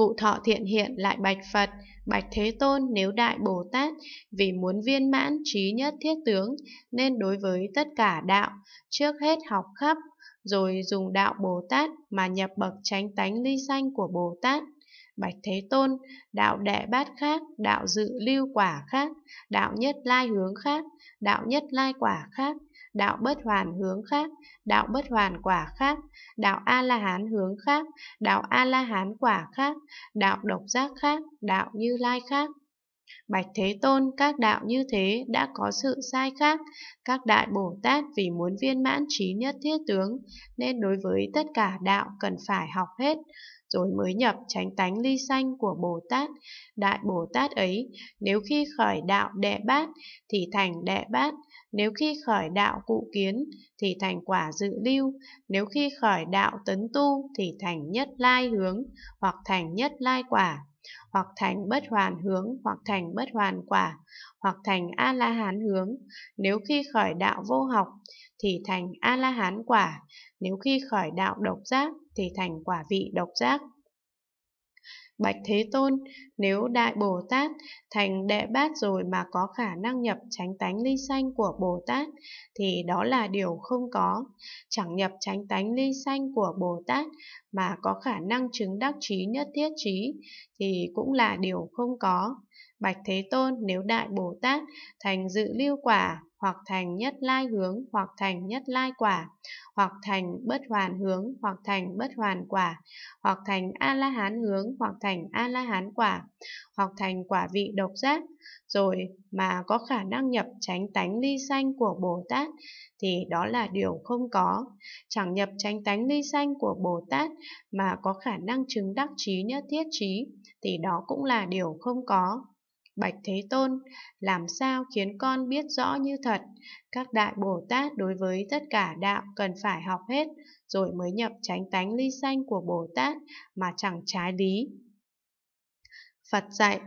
Cụ thọ thiện hiện lại bạch Phật, bạch Thế Tôn nếu Đại Bồ Tát vì muốn viên mãn trí nhất thiết tướng nên đối với tất cả đạo, trước hết học khắp, rồi dùng đạo Bồ Tát mà nhập bậc tránh tánh ly sanh của Bồ Tát. Bạch Thế Tôn, đạo đệ bát khác, đạo dự lưu quả khác, đạo nhất lai hướng khác, đạo nhất lai quả khác, đạo bất hoàn hướng khác, đạo bất hoàn quả khác, đạo A-la-hán hướng khác, đạo A-la-hán quả khác, đạo độc giác khác, đạo như lai khác. Bạch Thế Tôn, các đạo như thế đã có sự sai khác. Các đại Bồ Tát vì muốn viên mãn trí nhất thiết tướng, nên đối với tất cả đạo cần phải học hết, rồi mới nhập tránh tánh ly sanh của Bồ Tát. Đại Bồ Tát ấy, nếu khi khởi đạo đệ bát, thì thành đệ bát. Nếu khi khởi đạo cụ kiến, thì thành quả dự lưu. Nếu khi khởi đạo tấn tu, thì thành nhất lai hướng, hoặc thành nhất lai quả hoặc thành bất hoàn hướng, hoặc thành bất hoàn quả, hoặc thành A-la-hán hướng. Nếu khi khởi đạo vô học, thì thành A-la-hán quả. Nếu khi khởi đạo độc giác, thì thành quả vị độc giác. Bạch Thế Tôn, nếu Đại Bồ Tát thành đệ bát rồi mà có khả năng nhập tránh tánh ly sanh của Bồ Tát, thì đó là điều không có. Chẳng nhập tránh tánh ly sanh của Bồ Tát mà có khả năng chứng đắc trí nhất thiết trí, thì cũng là điều không có. Bạch Thế Tôn nếu Đại Bồ Tát thành dự lưu quả, hoặc thành nhất lai hướng, hoặc thành nhất lai quả, hoặc thành bất hoàn hướng, hoặc thành bất hoàn quả, hoặc thành A-la-hán hướng, hoặc thành A-la-hán quả, hoặc thành quả vị độc giác, rồi mà có khả năng nhập tránh tánh ly sanh của Bồ Tát, thì đó là điều không có. Chẳng nhập tránh tánh ly sanh của Bồ Tát mà có khả năng chứng đắc trí nhất thiết trí, thì đó cũng là điều không có. Bạch Thế Tôn, làm sao khiến con biết rõ như thật? Các đại Bồ Tát đối với tất cả đạo cần phải học hết, rồi mới nhập tránh tánh ly sanh của Bồ Tát mà chẳng trái lý. Phật dạy,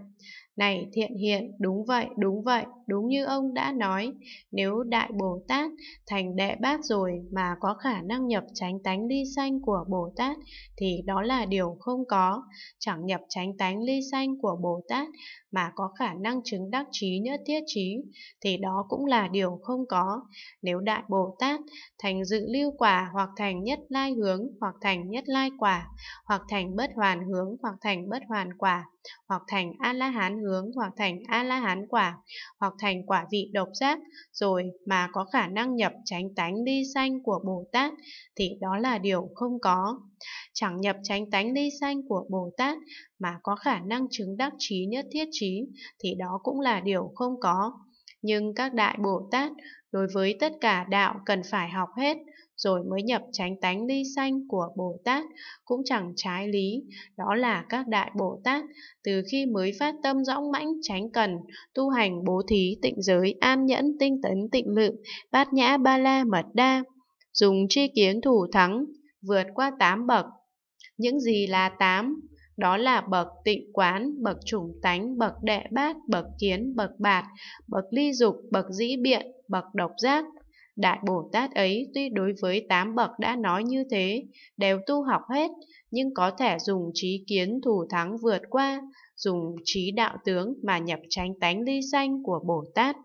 này thiện hiện, đúng vậy, đúng vậy, đúng như ông đã nói, nếu Đại Bồ Tát thành đệ bát rồi mà có khả năng nhập tránh tánh ly sanh của Bồ Tát thì đó là điều không có, chẳng nhập tránh tánh ly sanh của Bồ Tát mà có khả năng chứng đắc trí nhất thiết trí thì đó cũng là điều không có. Nếu Đại Bồ Tát thành dự lưu quả hoặc thành nhất lai hướng hoặc thành nhất lai quả hoặc thành bất hoàn hướng hoặc thành bất hoàn quả hoặc thành a la hán hướng, hoặc thành a la hán quả, hoặc thành quả vị độc giác, rồi mà có khả năng nhập chánh tánh ly sanh của Bồ Tát thì đó là điều không có. Chẳng nhập chánh tánh ly sanh của Bồ Tát mà có khả năng chứng đắc trí nhất thiết trí thì đó cũng là điều không có nhưng các đại Bồ Tát đối với tất cả đạo cần phải học hết, rồi mới nhập tránh tánh ly sanh của Bồ Tát cũng chẳng trái lý. Đó là các đại Bồ Tát từ khi mới phát tâm rõng mãnh tránh cần, tu hành bố thí tịnh giới an nhẫn tinh tấn tịnh lự, bát nhã ba la mật đa, dùng tri kiến thủ thắng, vượt qua tám bậc. Những gì là tám? đó là bậc tịnh quán, bậc trùng tánh, bậc đệ bát, bậc kiến, bậc bạt, bậc ly dục, bậc dĩ biện, bậc độc giác. Đại Bồ Tát ấy tuy đối với tám bậc đã nói như thế, đều tu học hết, nhưng có thể dùng trí kiến thủ thắng vượt qua, dùng trí đạo tướng mà nhập tránh tánh ly sanh của Bồ Tát.